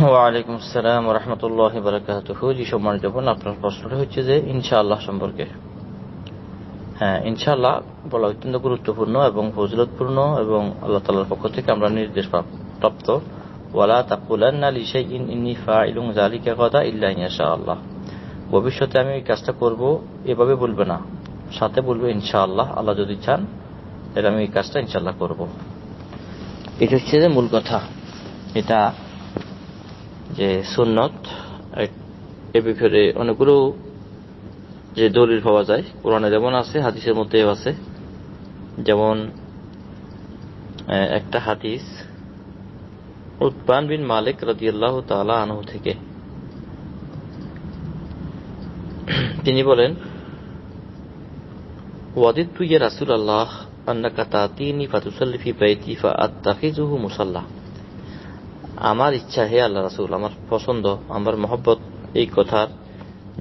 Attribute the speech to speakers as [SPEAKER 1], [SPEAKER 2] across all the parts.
[SPEAKER 1] ওয়ালাইকুম আসসালাম রহমতুল্লাহ বারাকাত জি সম্মানিত বোন আপনার প্রশ্নটা হচ্ছে যে ইনশাআল্লাহ সম্পর্কে হ্যাঁ ইনশাআল্লাহ বলা অত্যন্ত গুরুত্বপূর্ণ এবং ফজলতপূর্ণ এবং আল্লাহ তালার পক্ষ থেকে আমরা নির্দেশ প্রাপ্ত ওয়ালা তাকুলান্না লিশাই ইন ইন্নি ফাইলুং জালিকা কথা ইল্লা ইনশাআল্লাহ ভবিষ্যতে আমি এই কাজটা করব এভাবে বলবে না সাথে বলবে ইনশাআল্লাহ আল্লাহ যদি চান তাহলে আমি এই কাজটা ইনশাআল্লাহ করব এটা হচ্ছে যে মূল কথা এটা যে সুন্নত এ বিষয়ে অনেকগুলো যে দলিল পাওয়া যায় কোরআনে যেমন আছে হাদিসের মধ্যেও আছে যেমন একটা হাদিস উৎপান বিন মালিক রাজিয়াল্লাহ তালা আনহু থেকে তিনি বলেন ওয়াদিদ তুই রাসুল আল্লাহ আন্না কাতা তিনি ফাতুসাল্লিফি বাইতি ফা জুহু মুসাল্লাহ আমার ইচ্ছা হে আল্লাহ রাসুল আমার পছন্দ আমার মহব্বত এই কথার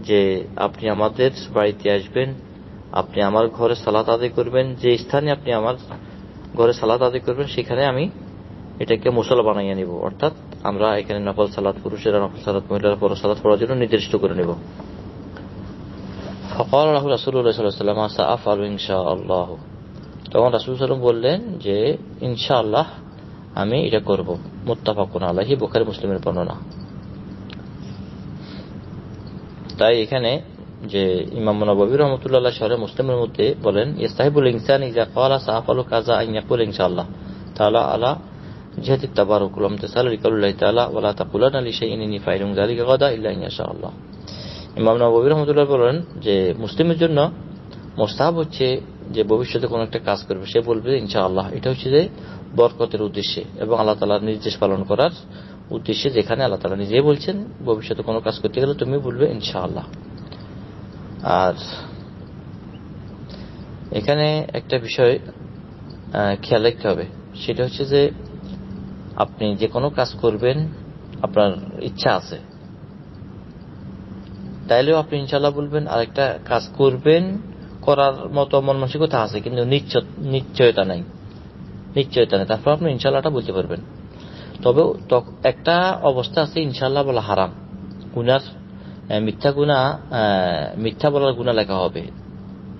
[SPEAKER 1] যে আপনি আমাদের বাড়িতে আসবেন আপনি আমার ঘরে সালাত আদায় করবেন যে স্থানে আপনি আমার ঘরে সালাত আদায় করবেন সেখানে আমি এটাকে মুসল বানাইয়া নিব অর্থাৎ আমরা এখানে নকল সালাত পুরুষেরা নকল সালাত মহিলারা পর সালাত পড়ার জন্য নির্দিষ্ট করে নিব ফকর রাহু রাসুল্লাহ সাল্লাম আসা আফ আলু ইনশা আল্লাহ তখন রাসুল সাল্লাম বললেন যে ইনশা আল্লাহ আমি এটা করব মোত্তাফাকুন আলাহি বোখারি মুসলিমের বর্ণনা তাই এখানে যে ইমাম রহমতুল্লাহ শহরে মুসলিমের মধ্যে বলেন ইস্তাহিবুল ইনসান ইজা কালা সাহাফালু কাজা ইয়াকুল ইনশাআল্লাহ তাআলা আলা ইমাম নবী রহমতুল্লাহ বলেন যে মুসলিমের জন্য মোস্তাব হচ্ছে যে ভবিষ্যতে কোন একটা কাজ করবে সে বলবে ইনশা আল্লাহ এটা হচ্ছে যে বরকতের উদ্দেশ্যে এবং আল্লাহ তালার নির্দেশ পালন করার উদ্দেশ্যে যেখানে আল্লাহ তালা নিজে বলছেন ভবিষ্যতে কোনো কাজ করতে গেলে তুমি বলবে ইনশা আল্লাহ আর এখানে একটা বিষয় খেয়াল রাখতে হবে সেটা হচ্ছে যে আপনি যে কোনো কাজ করবেন আপনার ইচ্ছা আছে তাইলেও আপনি ইনশাল্লাহ বলবেন আর একটা কাজ করবেন করার মতো মন মানসিকতা আছে কিন্তু নিশ্চয়তা নাই নিশ্চয়তা নেই তারপর আপনি ইনশাল্লাহটা বলতে পারবেন তবে একটা অবস্থা আছে ইনশাল্লাহ বলা হারাম গুনার মিথ্যা গুণা মিথ্যা বলার গুণা লেখা হবে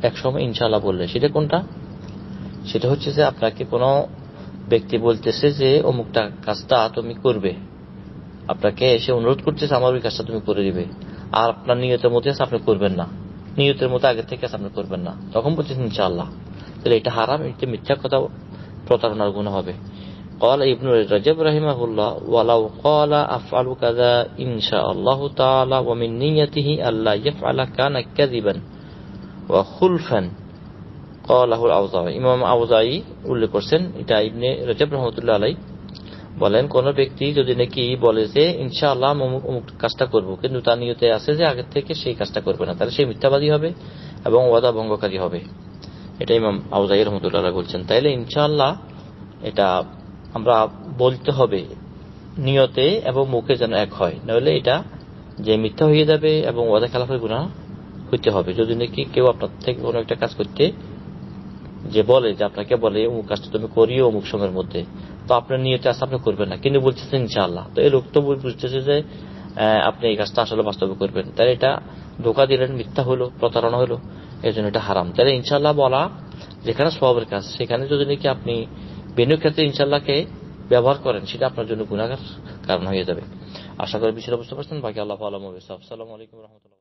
[SPEAKER 1] একসময় ইনশাল্লাহ বললে সেটা কোনটা সেটা হচ্ছে যে আপনাকে কোনো ব্যক্তি বলতেছে যে অমুকটা কাজটা তুমি করবে আপনাকে এসে অনুরোধ করতেছে আমার ওই কাজটা তুমি করে দিবে আর আপনার নিয়তের মধ্যে আপনি করবেন না নিয়তের মতো আগে থেকে সামনে করবেন না তখন বলছেন ইনশাআল্লাহ তাহলে এটা হারাম এটা মিথ্যা কথা প্রতারণার গুণ হবে قال ابن رجب رحمه الله ولو قال أفعل كذا إن شاء الله تعالى ومن نيته ألا يفعل كان كذبا وخلفا قاله الأوزاعي ইমাম আউজাই উল্লেখ করছেন এটা ইবনে রজব রহমতুল্লাহ আলাই বলেন কোন ব্যক্তি যদি নাকি বলে যে ইনশাআল্লাহ অমুক কাজটা করবো কিন্তু তার নিয়তে আছে যে আগের থেকে সেই কাজটা করবে না তাহলে সে মিথ্যাবাদী হবে এবং ওয়াদা ভঙ্গকারী হবে এটা ইমাম আউজাই রহমতুল্লাহ বলছেন তাইলে ইনশাআল্লাহ এটা আমরা বলতে হবে নিয়তে এবং মুখে যেন এক হয় নইলে এটা যে মিথ্যা হয়ে যাবে এবং ওয়াদা খেলাফের গুণা হইতে হবে যদি নাকি কেউ আপনার থেকে কোনো একটা কাজ করতে যে বলে যে আপনাকে বলে অমুক কাজটা তুমি করিও অমুক সময়ের মধ্যে তো আপনার নিয়তে আসা আপনি করবেন না কিন্তু বলতেছে ইনশাল্লাহ তো এই লোক তো বুঝতেছে যে আপনি এই কাজটা আসলে বাস্তবে করবেন তাহলে এটা ধোকা দিলেন মিথ্যা হলো প্রতারণা হলো এই জন্য এটা হারাম তাহলে ইনশাল্লাহ বলা যেখানে স্বভাবের কাজ সেখানে যদি নাকি আপনি বেনু ক্ষেত্রে ইনশাল্লাহকে ব্যবহার করেন সেটা আপনার জন্য গুণাগার কারণ হয়ে যাবে আশা করি বিষয়টা বুঝতে পারছেন বাকি আল্লাহ আলম আসসালামাইকুম রহমতুল্লাহ